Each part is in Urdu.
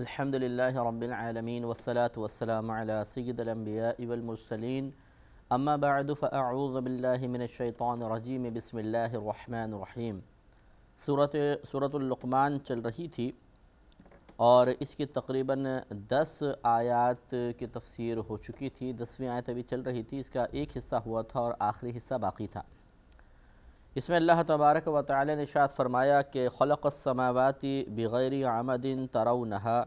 الحمد للہ رب والصلاة والسلام وسلم سید والمرسلین اما بعد فاعوذ باللہ من الشیطان الرجیم بسم اللہ الرحمن صورت صورت اللقمان چل رہی تھی اور اس کی تقریباً دس آیات کی تفسیر ہو چکی تھی دسویں آیت ابھی چل رہی تھی اس کا ایک حصہ ہوا تھا اور آخری حصہ باقی تھا اس میں اللہ تبارک و تعالی نے شاد فرمایا کہ خلق السماوات بغیر عمد ترونہا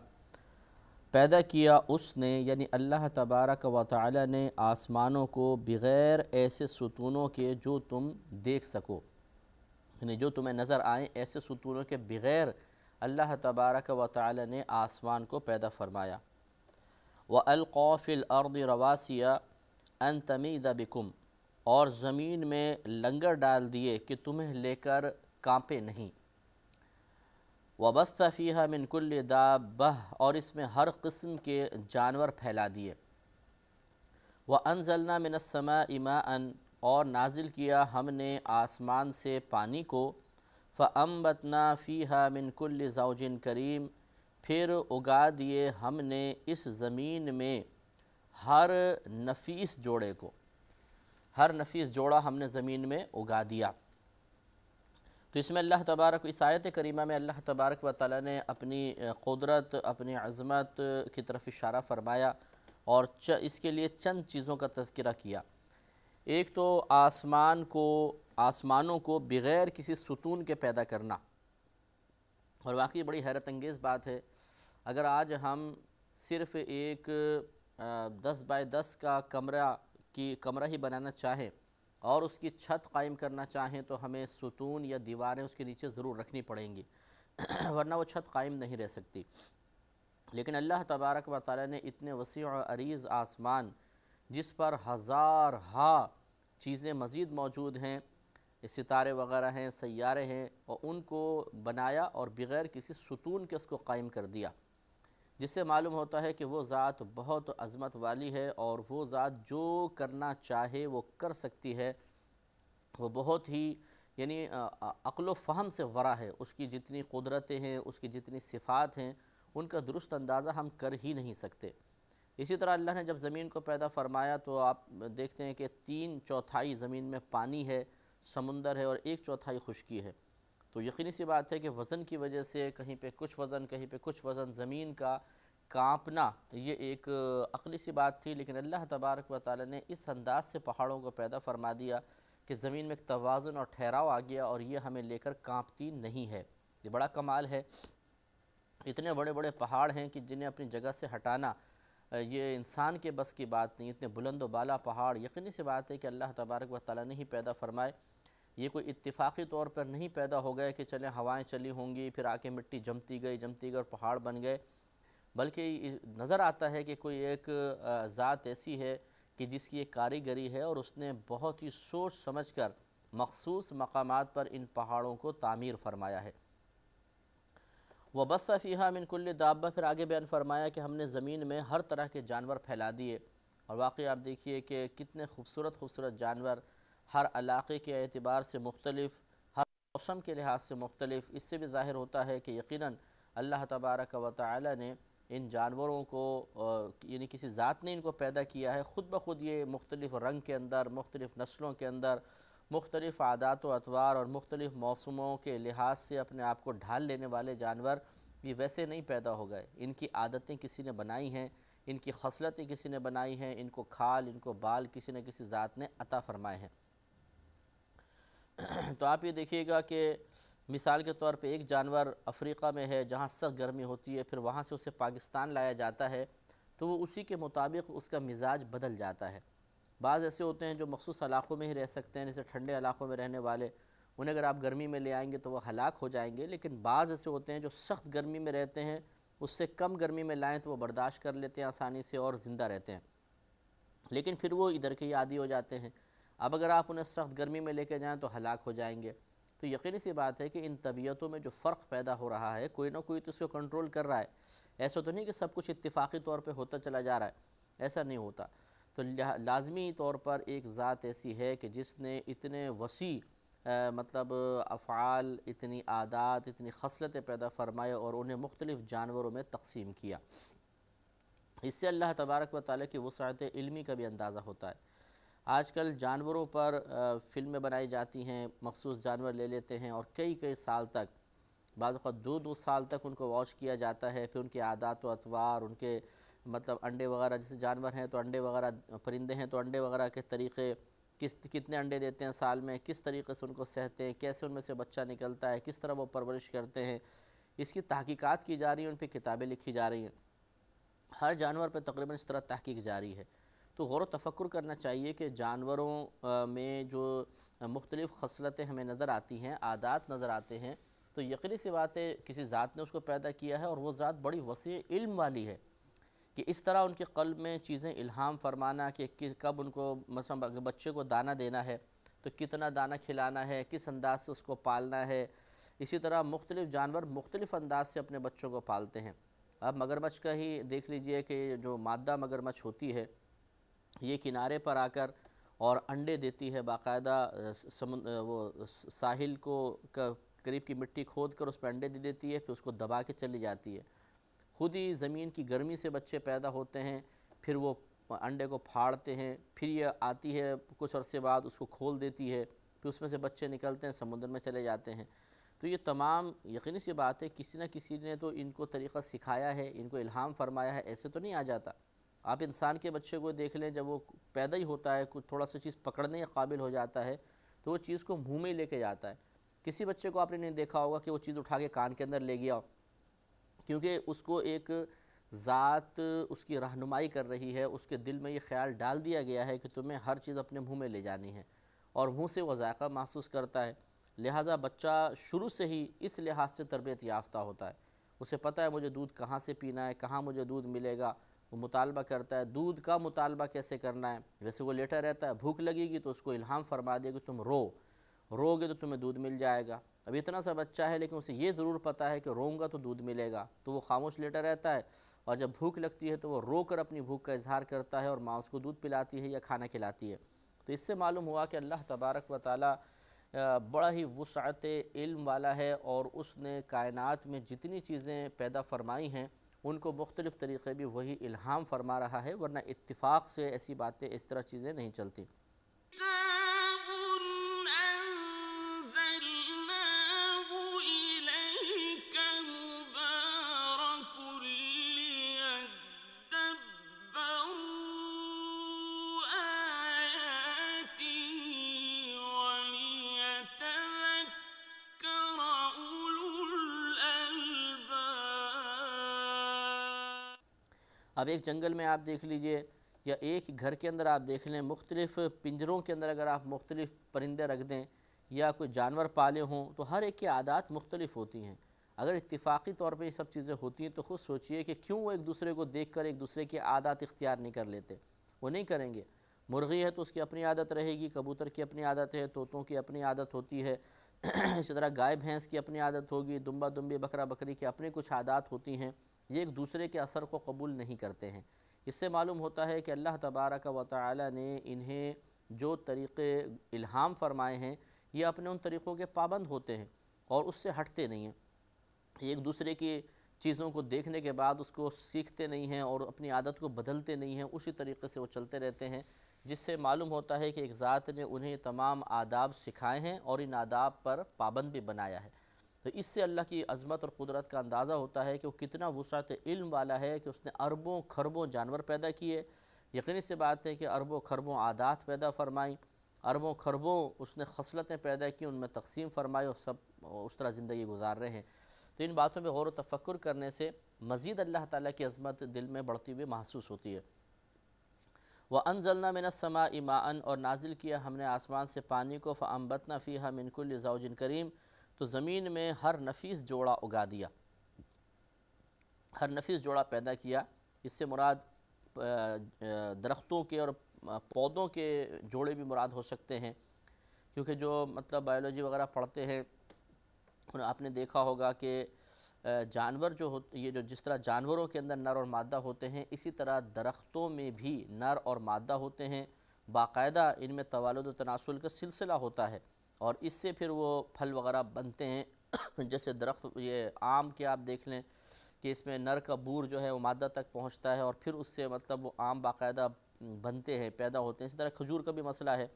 پیدا کیا اس نے یعنی اللہ تبارک و تعالی نے آسمانوں کو بغیر ایسے ستونوں کے جو تم دیکھ سکو یعنی جو تمہیں نظر آئیں ایسے ستونوں کے بغیر اللہ تبارک و تعالی نے آسمان کو پیدا فرمایا وَأَلْقَوْ فِي الْأَرْضِ رَوَاسِيَا أَن تَمِيدَ بِكُمْ اور زمین میں لنگر ڈال دیے کہ تمہیں لے کر کانپے نہیں وَبَثَّ فیحہ من كُلِّ دا اور اس میں ہر قسم کے جانور پھیلا دیے وَأَنزَلْنَا مِنَ السَّمَاءِ مَاءً اور نازل کیا ہم نے آسمان سے پانی کو فَأَمْبَتْنَا فِيهَا مِن كُلِّ زَوْجٍ كَرِيمٍ کریم پھر اگا دیے ہم نے اس زمین میں ہر نفیس جوڑے کو ہر نفیس جوڑا ہم نے زمین میں اگا دیا تو اس میں اللہ تبارک اس آیت کریمہ میں اللہ تبارک و تعالی نے اپنی قدرت اپنی عظمت کی طرف اشارہ فرمایا اور اس کے لیے چند چیزوں کا تذکرہ کیا ایک تو آسمان کو آسمانوں کو بغیر کسی ستون کے پیدا کرنا اور واقعی بڑی حیرت انگیز بات ہے اگر آج ہم صرف ایک دس بائی دس کا کمرہ کی کمرہ ہی بنانا چاہیں اور اس کی چھت قائم کرنا چاہیں تو ہمیں ستون یا دیواریں اس کے نیچے ضرور رکھنی پڑیں گی ورنہ وہ چھت قائم نہیں رہ سکتی لیکن اللہ تبارک و تعالی نے اتنے وسیع و عریض آسمان جس پر ہزار ہا چیزیں مزید موجود ہیں ستارے وغیرہ ہیں سیارے ہیں اور ان کو بنایا اور بغیر کسی ستون کے اس کو قائم کر دیا جس سے معلوم ہوتا ہے کہ وہ ذات بہت عظمت والی ہے اور وہ ذات جو کرنا چاہے وہ کر سکتی ہے وہ بہت ہی یعنی عقل و فہم سے ورا ہے اس کی جتنی قدرتیں ہیں اس کی جتنی صفات ہیں ان کا درست اندازہ ہم کر ہی نہیں سکتے اسی طرح اللہ نے جب زمین کو پیدا فرمایا تو آپ دیکھتے ہیں کہ تین چوتھائی زمین میں پانی ہے سمندر ہے اور ایک چوتھائی خشکی ہے تو یقینی سی بات ہے کہ وزن کی وجہ سے کہیں پہ کچھ وزن کہیں پہ کچھ وزن زمین کا کانپنا یہ ایک عقلی سی بات تھی لیکن اللہ تبارک و تعالی نے اس انداز سے پہاڑوں کو پیدا فرما دیا کہ زمین میں ایک توازن اور ٹھہراؤ آ گیا اور یہ ہمیں لے کر کانپتی نہیں ہے یہ بڑا کمال ہے اتنے بڑے بڑے پہاڑ ہیں کہ جنہیں اپنی جگہ سے ہٹانا یہ انسان کے بس کی بات نہیں اتنے بلند و بالا پہاڑ یقینی سی بات ہے کہ اللہ تبارک و تعالی نے ہی پیدا فرمائے یہ کوئی اتفاقی طور پر نہیں پیدا ہو گئے کہ چلیں ہوائیں چلی ہوں گی پھر آ کے مٹی جمتی گئی جمتی گئی اور پہاڑ بن گئے بلکہ نظر آتا ہے کہ کوئی ایک ذات ایسی ہے کہ جس کی ایک کاریگری ہے اور اس نے بہت ہی سوچ سمجھ کر مخصوص مقامات پر ان پہاڑوں کو تعمیر فرمایا ہے وَبَثَّ فِيهَا امن كُلِّ دعوا پھر آگے بیان فرمایا کہ ہم نے زمین میں ہر طرح کے جانور پھیلا دیے اور واقعی آپ دیکھیے کہ کتنے خوبصورت خوبصورت جانور ہر علاقے کے اعتبار سے مختلف ہر موسم کے لحاظ سے مختلف اس سے بھی ظاہر ہوتا ہے کہ یقیناً اللہ تبارک و تعالی نے ان جانوروں کو یعنی کسی ذات نے ان کو پیدا کیا ہے خود بخود یہ مختلف رنگ کے اندر مختلف نسلوں کے اندر مختلف عادات و اطوار اور مختلف موسموں کے لحاظ سے اپنے آپ کو ڈھال لینے والے جانور یہ ویسے نہیں پیدا ہو گئے ان کی عادتیں کسی نے بنائی ہیں ان کی خصلتیں کسی نے بنائی ہیں ان کو کھال ان کو بال کسی نہ کسی ذات نے عطا فرمائے ہیں تو آپ یہ دیکھیے گا کہ مثال کے طور پہ ایک جانور افریقہ میں ہے جہاں سخت گرمی ہوتی ہے پھر وہاں سے اسے پاکستان لایا جاتا ہے تو وہ اسی کے مطابق اس کا مزاج بدل جاتا ہے بعض ایسے ہوتے ہیں جو مخصوص علاقوں میں ہی رہ سکتے ہیں جیسے ٹھنڈے علاقوں میں رہنے والے انہیں اگر آپ گرمی میں لے آئیں گے تو وہ ہلاک ہو جائیں گے لیکن بعض ایسے ہوتے ہیں جو سخت گرمی میں رہتے ہیں اس سے کم گرمی میں لائیں تو وہ برداشت کر لیتے ہیں آسانی سے اور زندہ رہتے ہیں لیکن پھر وہ ادھر کے ہی عادی ہو جاتے ہیں اب اگر آپ انہیں سخت گرمی میں لے کے جائیں تو ہلاک ہو جائیں گے تو یقینی سی بات ہے کہ ان طبیعتوں میں جو فرق پیدا ہو رہا ہے کوئی نہ کوئی تو اس کو کنٹرول کر رہا ہے ایسا تو نہیں کہ سب کچھ اتفاقی طور پہ ہوتا چلا جا رہا ہے ایسا نہیں ہوتا تو لازمی طور پر ایک ذات ایسی ہے کہ جس نے اتنے وسیع مطلب افعال اتنی عادات اتنی خصلتیں پیدا فرمائے اور انہیں مختلف جانوروں میں تقسیم کیا اس سے اللہ تبارک و تعالیٰ کی وسعت علمی کا بھی اندازہ ہوتا ہے آج کل جانوروں پر فلمیں بنائی جاتی ہیں مخصوص جانور لے لیتے ہیں اور کئی کئی سال تک بعض اوقات دو دو سال تک ان کو واچ کیا جاتا ہے پھر ان کے عادات و اطوار ان کے مطلب انڈے وغیرہ جیسے جانور ہیں تو انڈے وغیرہ پرندے ہیں تو انڈے وغیرہ کے طریقے کس کتنے انڈے دیتے ہیں سال میں کس طریقے سے ان کو سہتے ہیں کیسے ان میں سے بچہ نکلتا ہے کس طرح وہ پرورش کرتے ہیں اس کی تحقیقات کی جا رہی ہیں ان پہ کتابیں لکھی جا رہی ہیں ہر جانور پہ تقریباً اس طرح تحقیق جاری ہے تو غور و تفکر کرنا چاہیے کہ جانوروں میں جو مختلف خصلتیں ہمیں نظر آتی ہیں عادات نظر آتے ہیں تو یقینی سی ہے کسی ذات نے اس کو پیدا کیا ہے اور وہ ذات بڑی وسیع علم والی ہے کہ اس طرح ان کے قلب میں چیزیں الہام فرمانا کہ کب ان کو مثلا بچے کو دانہ دینا ہے تو کتنا دانہ کھلانا ہے کس انداز سے اس کو پالنا ہے اسی طرح مختلف جانور مختلف انداز سے اپنے بچوں کو پالتے ہیں اب مگرمچھ کا ہی دیکھ لیجئے کہ جو مادہ مگرمچھ ہوتی ہے یہ کنارے پر آ کر اور انڈے دیتی ہے باقاعدہ وہ ساحل کو قریب کی مٹی کھود کر اس پہ انڈے دے دیتی ہے پھر اس کو دبا کے چلی جاتی ہے خود ہی زمین کی گرمی سے بچے پیدا ہوتے ہیں پھر وہ انڈے کو پھاڑتے ہیں پھر یہ آتی ہے کچھ عرصے بعد اس کو کھول دیتی ہے پھر اس میں سے بچے نکلتے ہیں سمندر میں چلے جاتے ہیں تو یہ تمام یقینی سی ہے کسی نہ کسی نے تو ان کو طریقہ سکھایا ہے ان کو الہام فرمایا ہے ایسے تو نہیں آ جاتا آپ انسان کے بچے کو دیکھ لیں جب وہ پیدا ہی ہوتا ہے کچھ تھوڑا سا چیز پکڑنے قابل ہو جاتا ہے تو وہ چیز کو منہ میں لے کے جاتا ہے کسی بچے کو آپ نے نہیں دیکھا ہوگا کہ وہ چیز اٹھا کے کان کے اندر لے گیا ہو کیونکہ اس کو ایک ذات اس کی رہنمائی کر رہی ہے اس کے دل میں یہ خیال ڈال دیا گیا ہے کہ تمہیں ہر چیز اپنے منہ میں لے جانی ہے اور منہ سے وہ ذائقہ محسوس کرتا ہے لہٰذا بچہ شروع سے ہی اس لحاظ سے تربیت یافتہ ہوتا ہے اسے پتہ ہے مجھے دودھ کہاں سے پینا ہے کہاں مجھے دودھ ملے گا وہ مطالبہ کرتا ہے دودھ کا مطالبہ کیسے کرنا ہے ویسے وہ لیٹا رہتا ہے بھوک لگے گی تو اس کو الہام فرما دے کہ تم رو رو گے تو تمہیں دودھ مل جائے گا اب اتنا سا بچہ ہے لیکن اسے یہ ضرور پتہ ہے کہ روؤں گا تو دودھ ملے گا تو وہ خاموش لیٹا رہتا ہے اور جب بھوک لگتی ہے تو وہ رو کر اپنی بھوک کا اظہار کرتا ہے اور ماں اس کو دودھ پلاتی ہے یا کھانا کھلاتی ہے تو اس سے معلوم ہوا کہ اللہ تبارک و تعالیٰ بڑا ہی وسعت علم والا ہے اور اس نے کائنات میں جتنی چیزیں پیدا فرمائی ہیں ان کو مختلف طریقے بھی وہی الہام فرما رہا ہے ورنہ اتفاق سے ایسی باتیں اس طرح چیزیں نہیں چلتی ایک جنگل میں آپ دیکھ لیجئے یا ایک گھر کے اندر آپ دیکھ لیں مختلف پنجروں کے اندر اگر آپ مختلف پرندے رکھ دیں یا کوئی جانور پالے ہوں تو ہر ایک کی عادات مختلف ہوتی ہیں اگر اتفاقی طور پہ یہ سب چیزیں ہوتی ہیں تو خود سوچئے کہ کیوں وہ ایک دوسرے کو دیکھ کر ایک دوسرے کی عادات اختیار نہیں کر لیتے وہ نہیں کریں گے مرغی ہے تو اس کی اپنی عادت رہے گی کبوتر کی اپنی عادت ہے طوطوں کی اپنی عادت ہوتی ہے اسی طرح گائے بھینس کی اپنی عادت ہوگی دمبا دمبی بکرا بکری کی اپنی کچھ عادات ہوتی ہیں یہ ایک دوسرے کے اثر کو قبول نہیں کرتے ہیں اس سے معلوم ہوتا ہے کہ اللہ تبارک و تعالی نے انہیں جو طریقے الہام فرمائے ہیں یہ اپنے ان طریقوں کے پابند ہوتے ہیں اور اس سے ہٹتے نہیں ہیں ایک دوسرے کی چیزوں کو دیکھنے کے بعد اس کو سیکھتے نہیں ہیں اور اپنی عادت کو بدلتے نہیں ہیں اسی طریقے سے وہ چلتے رہتے ہیں جس سے معلوم ہوتا ہے کہ ایک ذات نے انہیں تمام آداب سکھائے ہیں اور ان آداب پر پابند بھی بنایا ہے تو اس سے اللہ کی عظمت اور قدرت کا اندازہ ہوتا ہے کہ وہ کتنا وسعت علم والا ہے کہ اس نے اربوں کھربوں جانور پیدا کیے یقینی سے بات ہے کہ اربوں کھربوں عادات پیدا فرمائیں اربوں کھربوں اس نے خصلتیں پیدا کی ان میں تقسیم فرمائی اور سب اس طرح زندگی گزار رہے ہیں تو ان باتوں پہ غور و تفکر کرنے سے مزید اللہ تعالیٰ کی عظمت دل میں بڑھتی ہوئی محسوس ہوتی ہے وہ ان زلنا میں اور نازل کیا ہم نے آسمان سے پانی کو فامبتنا نہ من کل زوج کریم تو زمین میں ہر نفیس جوڑا اگا دیا ہر نفیس جوڑا پیدا کیا اس سے مراد درختوں کے اور پودوں کے جوڑے بھی مراد ہو سکتے ہیں کیونکہ جو مطلب بائیولوجی وغیرہ پڑھتے ہیں آپ نے دیکھا ہوگا کہ جانور جو ہوتے یہ جو جس طرح جانوروں کے اندر نر اور مادہ ہوتے ہیں اسی طرح درختوں میں بھی نر اور مادہ ہوتے ہیں باقاعدہ ان میں توالد و تناسل کا سلسلہ ہوتا ہے اور اس سے پھر وہ پھل وغیرہ بنتے ہیں جیسے درخت یہ آم کے آپ دیکھ لیں کہ اس میں نر کا بور جو ہے وہ مادہ تک پہنچتا ہے اور پھر اس سے مطلب وہ آم باقاعدہ بنتے ہیں پیدا ہوتے ہیں اسی طرح کھجور کا بھی مسئلہ ہے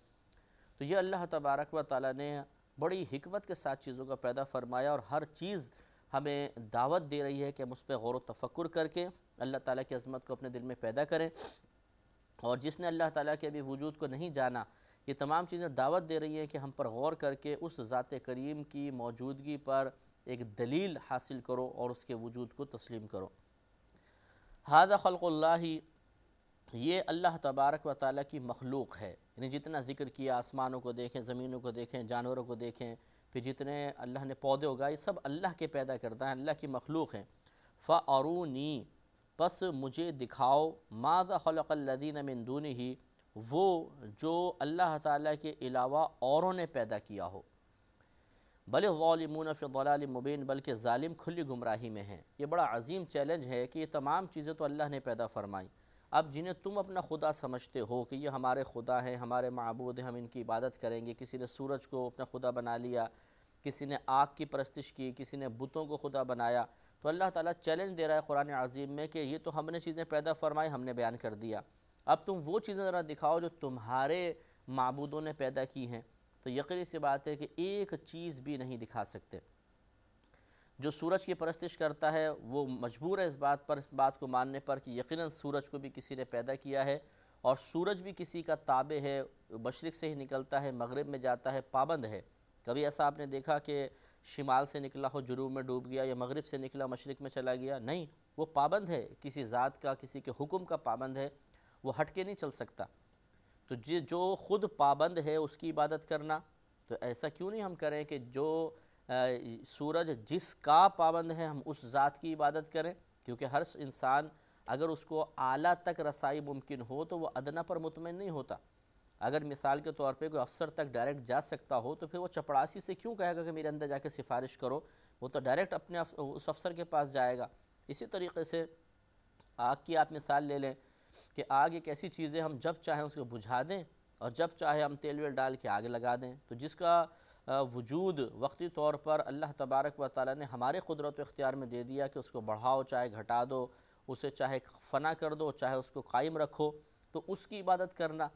تو یہ اللہ تبارک و تعالیٰ نے بڑی حکمت کے ساتھ چیزوں کا پیدا فرمایا اور ہر چیز ہمیں دعوت دے رہی ہے کہ ہم اس پہ غور و تفکر کر کے اللہ تعالیٰ کی عظمت کو اپنے دل میں پیدا کریں اور جس نے اللہ تعالیٰ کے ابھی وجود کو نہیں جانا یہ تمام چیزیں دعوت دے رہی ہیں کہ ہم پر غور کر کے اس ذات کریم کی موجودگی پر ایک دلیل حاصل کرو اور اس کے وجود کو تسلیم کرو خلق اللہ یہ اللہ تبارک و تعالیٰ کی مخلوق ہے یعنی جتنا ذکر کیا آسمانوں کو دیکھیں زمینوں کو دیکھیں جانوروں کو دیکھیں پھر جتنے اللہ نے پودے اگائے سب اللہ کے پیدا کرتا ہے اللہ کی مخلوق ہیں فَأَرُونِي پس مجھے دکھاؤ ما خَلَقَ الَّذِينَ مِن دُونِهِ وہ جو اللہ تعالیٰ کے علاوہ اوروں نے پیدا کیا ہو بل فی ضلال مبین بلکہ ظالم کھلی گمراہی میں ہیں یہ بڑا عظیم چیلنج ہے کہ یہ تمام چیزیں تو اللہ نے پیدا فرمائیں اب جنہیں تم اپنا خدا سمجھتے ہو کہ یہ ہمارے خدا ہیں ہمارے معبود ہیں ہم ان کی عبادت کریں گے کسی نے سورج کو اپنا خدا بنا لیا کسی نے آگ کی پرستش کی کسی نے بتوں کو خدا بنایا تو اللہ تعالیٰ چیلنج دے رہا ہے قرآن عظیم میں کہ یہ تو ہم نے چیزیں پیدا فرمائی ہم نے بیان کر دیا اب تم وہ چیزیں ذرا دکھاؤ جو تمہارے معبودوں نے پیدا کی ہیں تو یقینی سی بات ہے کہ ایک چیز بھی نہیں دکھا سکتے جو سورج کی پرستش کرتا ہے وہ مجبور ہے اس بات پر اس بات کو ماننے پر کہ یقیناً سورج کو بھی کسی نے پیدا کیا ہے اور سورج بھی کسی کا تابع ہے مشرق سے ہی نکلتا ہے مغرب میں جاتا ہے پابند ہے کبھی ایسا آپ نے دیکھا کہ شمال سے نکلا ہو جنوب میں ڈوب گیا یا مغرب سے نکلا مشرق میں چلا گیا نہیں وہ پابند ہے کسی ذات کا کسی کے حکم کا پابند ہے وہ ہٹ کے نہیں چل سکتا تو جی، جو خود پابند ہے اس کی عبادت کرنا تو ایسا کیوں نہیں ہم کریں کہ جو سورج جس کا پابند ہے ہم اس ذات کی عبادت کریں کیونکہ ہر انسان اگر اس کو اعلیٰ تک رسائی ممکن ہو تو وہ ادنہ پر مطمئن نہیں ہوتا اگر مثال کے طور پہ کوئی افسر تک ڈائریکٹ جا سکتا ہو تو پھر وہ چپڑاسی سے کیوں کہے گا کہ میرے اندر جا کے سفارش کرو وہ تو ڈائریکٹ اپنے اس افسر کے پاس جائے گا اسی طریقے سے آگ کی آپ مثال لے لیں کہ آگ ایک ایسی چیز ہے ہم جب چاہیں اس کو بجھا دیں اور جب چاہے ہم تیل ویل ڈال کے آگے لگا دیں تو جس کا وجود وقتی طور پر اللہ تبارک و تعالیٰ نے ہمارے قدرت و اختیار میں دے دیا کہ اس کو بڑھاؤ چاہے گھٹا دو اسے چاہے فنا کر دو چاہے اس کو قائم رکھو تو اس کی عبادت کرنا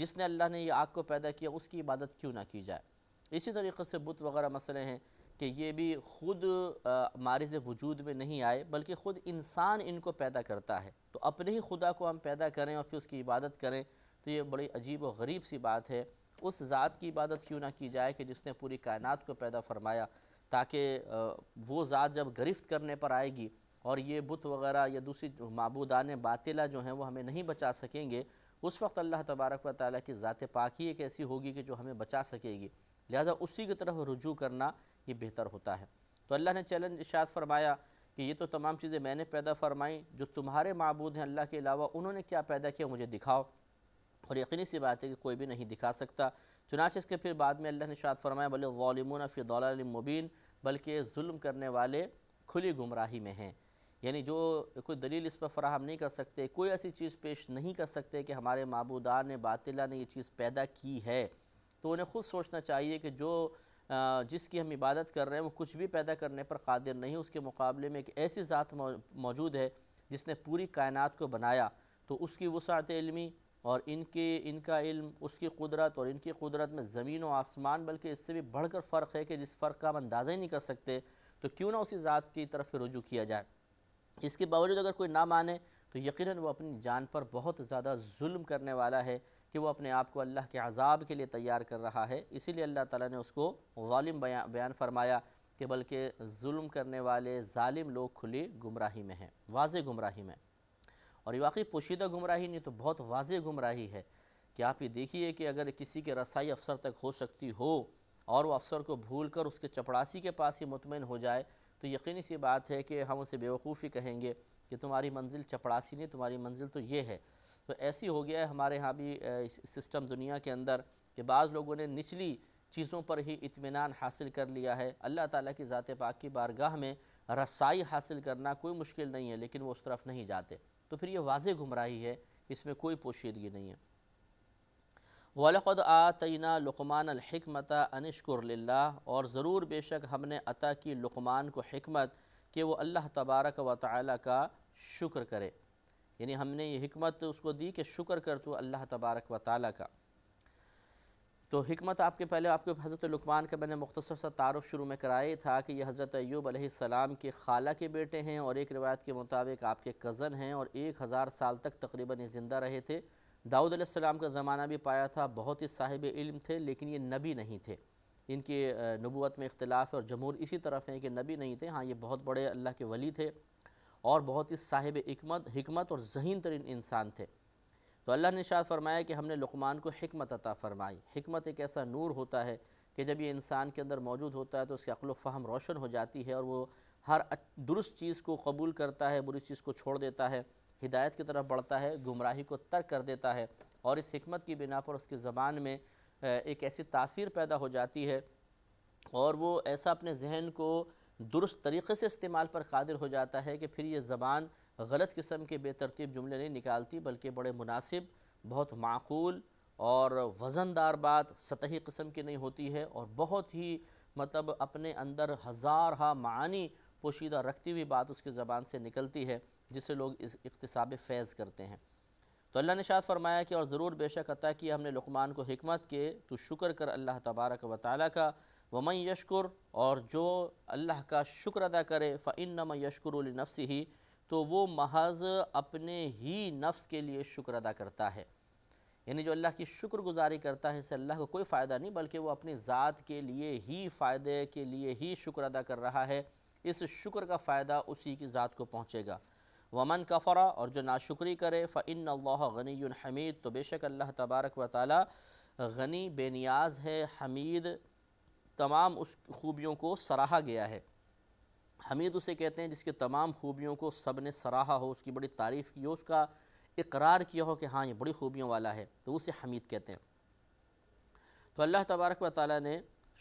جس نے اللہ نے یہ آگ کو پیدا کیا اس کی عبادت کیوں نہ کی جائے اسی طریقے سے بت وغیرہ مسئلے ہیں کہ یہ بھی خود مرض وجود میں نہیں آئے بلکہ خود انسان ان کو پیدا کرتا ہے تو اپنے ہی خدا کو ہم پیدا کریں اور پھر اس کی عبادت کریں تو یہ بڑی عجیب و غریب سی بات ہے اس ذات کی عبادت کیوں نہ کی جائے کہ جس نے پوری کائنات کو پیدا فرمایا تاکہ وہ ذات جب گرفت کرنے پر آئے گی اور یہ بت وغیرہ یا دوسری معبودان باطلہ جو ہیں وہ ہمیں نہیں بچا سکیں گے اس وقت اللہ تبارک و تعالیٰ کی ذات پاک ہی ایک ایسی ہوگی کہ جو ہمیں بچا سکے گی لہذا اسی کی طرف رجوع کرنا یہ بہتر ہوتا ہے تو اللہ نے چیلنج اشارت فرمایا کہ یہ تو تمام چیزیں میں نے پیدا فرمائیں جو تمہارے معبود ہیں اللہ کے علاوہ انہوں نے کیا پیدا کیا مجھے دکھاؤ اور یقینی سی بات ہے کہ کوئی بھی نہیں دکھا سکتا چنانچہ اس کے پھر بعد میں اللہ نے اشارت فرمایا بلے فر فی علیہ مبین بلکہ ظلم کرنے والے کھلی گمراہی میں ہیں یعنی جو کوئی دلیل اس پر فراہم نہیں کر سکتے کوئی ایسی چیز پیش نہیں کر سکتے کہ ہمارے معبودان نے باطلہ نے یہ چیز پیدا کی ہے تو انہیں خود سوچنا چاہیے کہ جو جس کی ہم عبادت کر رہے ہیں وہ کچھ بھی پیدا کرنے پر قادر نہیں اس کے مقابلے میں ایک ایسی ذات موجود ہے جس نے پوری کائنات کو بنایا تو اس کی وسعت علمی اور ان کے ان کا علم اس کی قدرت اور ان کی قدرت میں زمین و آسمان بلکہ اس سے بھی بڑھ کر فرق ہے کہ جس فرق کا ہم اندازہ ہی نہیں کر سکتے تو کیوں نہ اسی ذات کی طرف رجوع کیا جائے اس کے باوجود اگر کوئی نہ مانے تو یقیناً وہ اپنی جان پر بہت زیادہ ظلم کرنے والا ہے کہ وہ اپنے آپ کو اللہ کے عذاب کے لیے تیار کر رہا ہے اسی لیے اللہ تعالیٰ نے اس کو غالم بیان فرمایا کہ بلکہ ظلم کرنے والے ظالم لوگ کھلی گمراہی میں ہیں واضح گمراہی میں اور یہ واقعی پوشیدہ گمراہی نہیں تو بہت واضح گمراہی ہے کہ آپ یہ دیکھیے کہ اگر کسی کے رسائی افسر تک ہو سکتی ہو اور وہ افسر کو بھول کر اس کے چپڑاسی کے پاس ہی مطمئن ہو جائے تو یقینی سی بات ہے کہ ہم اسے بے وقوفی کہیں گے کہ تمہاری منزل چپڑاسی نہیں تمہاری منزل تو یہ ہے تو ایسی ہو گیا ہے ہمارے ہاں بھی سسٹم دنیا کے اندر کہ بعض لوگوں نے نچلی چیزوں پر ہی اطمینان حاصل کر لیا ہے اللہ تعالیٰ کی ذات پاک کی بارگاہ میں رسائی حاصل کرنا کوئی مشکل نہیں ہے لیکن وہ اس طرف نہیں جاتے تو پھر یہ واضح گمراہی ہے اس میں کوئی پوشیدگی نہیں ہے وَلَقَدْ آتَيْنَا لُقْمَانَ الْحِكْمَةَ أَنِشْكُرْ لِلَّهِ اور ضرور بے شک ہم نے عطا کی لقمان کو حکمت کہ وہ اللہ تبارک و تعالی کا شکر کرے یعنی ہم نے یہ حکمت اس کو دی کہ شکر کر تو اللہ تبارک و تعالیٰ کا تو حکمت آپ کے پہلے آپ کے حضرت لقمان کا میں نے مختصر سا تعارف شروع میں کرایا تھا کہ یہ حضرت ایوب علیہ السلام کے خالہ کے بیٹے ہیں اور ایک روایت کے مطابق آپ کے کزن ہیں اور ایک ہزار سال تک تقریباً یہ زندہ رہے تھے داؤد علیہ السلام کا زمانہ بھی پایا تھا بہت ہی صاحب علم تھے لیکن یہ نبی نہیں تھے ان کے نبوت میں اختلاف اور جمہور اسی طرف ہیں کہ نبی نہیں تھے ہاں یہ بہت بڑے اللہ کے ولی تھے اور بہت ہی صاحب حکمت حکمت اور ذہین ترین انسان تھے تو اللہ نے شاد فرمایا کہ ہم نے لقمان کو حکمت عطا فرمائی حکمت ایک ایسا نور ہوتا ہے کہ جب یہ انسان کے اندر موجود ہوتا ہے تو اس کی عقل و فہم روشن ہو جاتی ہے اور وہ ہر درست چیز کو قبول کرتا ہے بری چیز کو چھوڑ دیتا ہے ہدایت کی طرف بڑھتا ہے گمراہی کو ترک کر دیتا ہے اور اس حکمت کی بنا پر اس کی زبان میں ایک ایسی تاثیر پیدا ہو جاتی ہے اور وہ ایسا اپنے ذہن کو درست طریقے سے استعمال پر قادر ہو جاتا ہے کہ پھر یہ زبان غلط قسم کے بے ترتیب جملے نہیں نکالتی بلکہ بڑے مناسب بہت معقول اور وزن دار بات سطحی قسم کی نہیں ہوتی ہے اور بہت ہی مطلب اپنے اندر ہا معانی پوشیدہ رکھتی ہوئی بات اس کی زبان سے نکلتی ہے جسے لوگ اس اقتصاب فیض کرتے ہیں تو اللہ نے شاد فرمایا کہ اور ضرور بے شک عطا کیا ہم نے لقمان کو حکمت کے تو شکر کر اللہ تبارک و تعالیٰ کا ومن یشکر اور جو اللہ کا شکر ادا کرے فَإِنَّمَا يَشْكُرُ لِنَفْسِهِ ہی تو وہ محض اپنے ہی نفس کے لیے شکر ادا کرتا ہے یعنی جو اللہ کی شکر گزاری کرتا ہے اس سے اللہ کو کوئی فائدہ نہیں بلکہ وہ اپنی ذات کے لیے ہی فائدے کے لیے ہی شکر ادا کر رہا ہے اس شکر کا فائدہ اسی کی ذات کو پہنچے گا ومن کفرا اور جو ناشکری کرے فَإِنَّ اللَّهَ غنی حَمِيدٌ تو بے شک اللہ تبارک و تعالی غنی بے نیاز ہے حمید تمام اس خوبیوں کو سراہا گیا ہے حمید اسے کہتے ہیں جس کے تمام خوبیوں کو سب نے سراہا ہو اس کی بڑی تعریف کی ہو اس کا اقرار کیا ہو کہ ہاں یہ بڑی خوبیوں والا ہے تو اسے حمید کہتے ہیں تو اللہ تبارک و تعالیٰ نے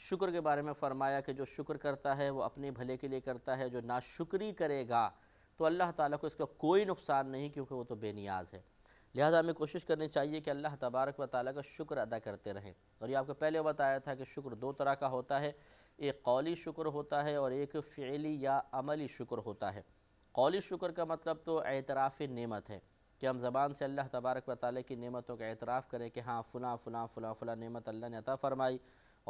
شکر کے بارے میں فرمایا کہ جو شکر کرتا ہے وہ اپنے بھلے کے لیے کرتا ہے جو ناشکری کرے گا تو اللہ تعالیٰ کو اس کا کوئی نقصان نہیں کیونکہ وہ تو بے نیاز ہے لہذا ہمیں کوشش کرنی چاہیے کہ اللہ تبارک و تعالیٰ کا شکر ادا کرتے رہیں اور یہ آپ کو پہلے بتایا تھا کہ شکر دو طرح کا ہوتا ہے ایک قولی شکر ہوتا ہے اور ایک فعلی یا عملی شکر ہوتا ہے قولی شکر کا مطلب تو اعتراف نعمت ہے کہ ہم زبان سے اللہ تبارک و تعالیٰ کی نعمتوں کا اعتراف کریں کہ ہاں فلاں فلاں فلاں فلاں نعمت اللہ نے عطا فرمائی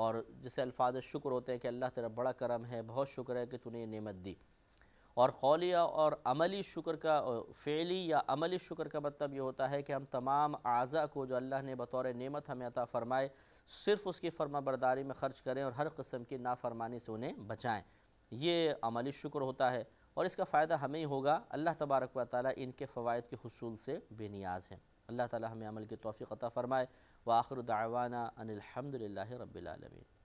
اور جسے الفاظ شکر ہوتے ہیں کہ اللہ تیرا بڑا کرم ہے بہت شکر ہے کہ تو نے یہ نعمت دی اور قولیہ اور عملی شکر کا فعلی یا عملی شکر کا مطلب یہ ہوتا ہے کہ ہم تمام اعضا کو جو اللہ نے بطور نعمت ہمیں عطا فرمائے صرف اس کی فرما برداری میں خرچ کریں اور ہر قسم کی نافرمانی سے انہیں بچائیں یہ عملی شکر ہوتا ہے اور اس کا فائدہ ہمیں ہی ہوگا اللہ تبارک و تعالیٰ ان کے فوائد کے حصول سے بے نیاز ہیں اللہ تعالیٰ ہمیں عمل کی توفیق عطا فرمائے وآخر دعوانا ان الحمد رب العالمین